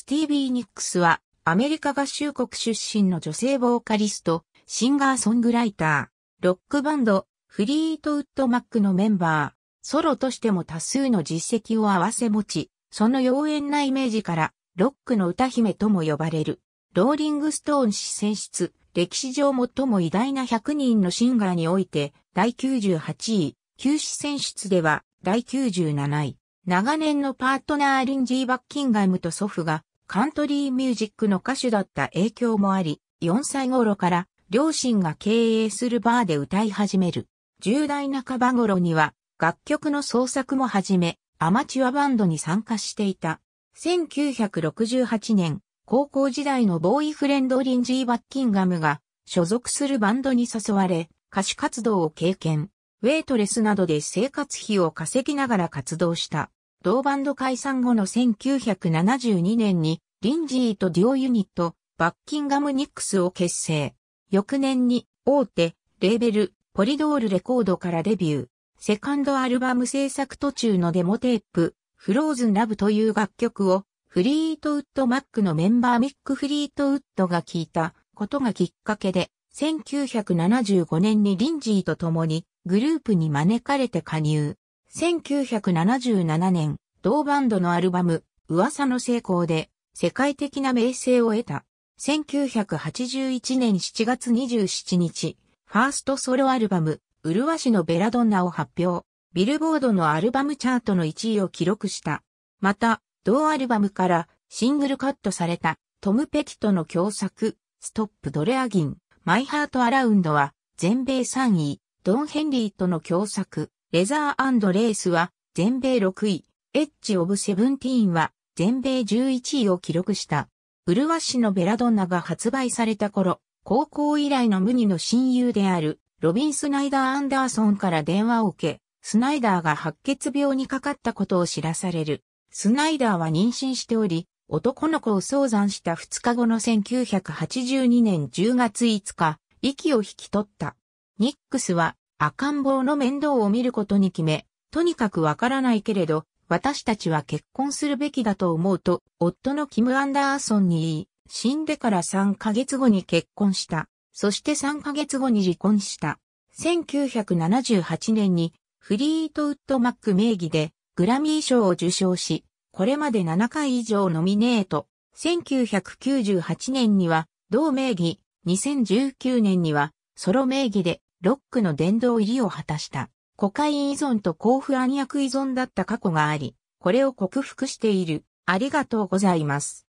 スティービー・ニックスは、アメリカ合衆国出身の女性ボーカリスト、シンガーソングライター、ロックバンド、フリートウッド・マックのメンバー、ソロとしても多数の実績を合わせ持ち、その妖艶なイメージから、ロックの歌姫とも呼ばれる、ローリング・ストーン氏選出、歴史上最も偉大な100人のシンガーにおいて、第98位、旧市選出では、第97位。長年のパートナーリンジー・バッキンガムと祖父がカントリーミュージックの歌手だった影響もあり、4歳頃から両親が経営するバーで歌い始める。10代半ば頃には楽曲の創作も始め、アマチュアバンドに参加していた。1968年、高校時代のボーイフレンドリンジー・バッキンガムが所属するバンドに誘われ、歌手活動を経験。ウェイトレスなどで生活費を稼ぎながら活動した。同バンド解散後の1972年に、リンジーとデュオユニット、バッキンガム・ニックスを結成。翌年に、大手、レーベル、ポリドールレコードからデビュー。セカンドアルバム制作途中のデモテープ、フローズンラブという楽曲を、フリートウッドマックのメンバーミック・フリートウッドが聴いたことがきっかけで、1975年にリンジーと共にグループに招かれて加入。1977年、同バンドのアルバム、噂の成功で、世界的な名声を得た。1981年7月27日、ファーストソロアルバム、うるわしのベラドンナを発表。ビルボードのアルバムチャートの1位を記録した。また、同アルバムからシングルカットされたトム・ペキとの共作、ストップ・ドレアギン、マイ・ハート・アラウンドは全米3位、ドン・ヘンリーとの共作、レザーレースは全米6位、エッジ・オブ・セブンティーンは全米11位を記録した。ウルワしのベラドンナが発売された頃、高校以来の無二の親友であるロビン・スナイダー・アンダーソンから電話を受け、スナイダーが白血病にかかったことを知らされる。スナイダーは妊娠しており、男の子を早産した2日後の1982年10月5日、息を引き取った。ニックスは赤ん坊の面倒を見ることに決め、とにかくわからないけれど、私たちは結婚するべきだと思うと、夫のキム・アンダーソンに言い、死んでから3ヶ月後に結婚した。そして3ヶ月後に離婚した。1978年にフリートウッド・マック名義でグラミー賞を受賞し、これまで7回以上ノミネート。1998年には同名義、2019年にはソロ名義でロックの殿堂入りを果たした。コカイン依存と抗不安薬依存だった過去があり、これを克服している。ありがとうございます。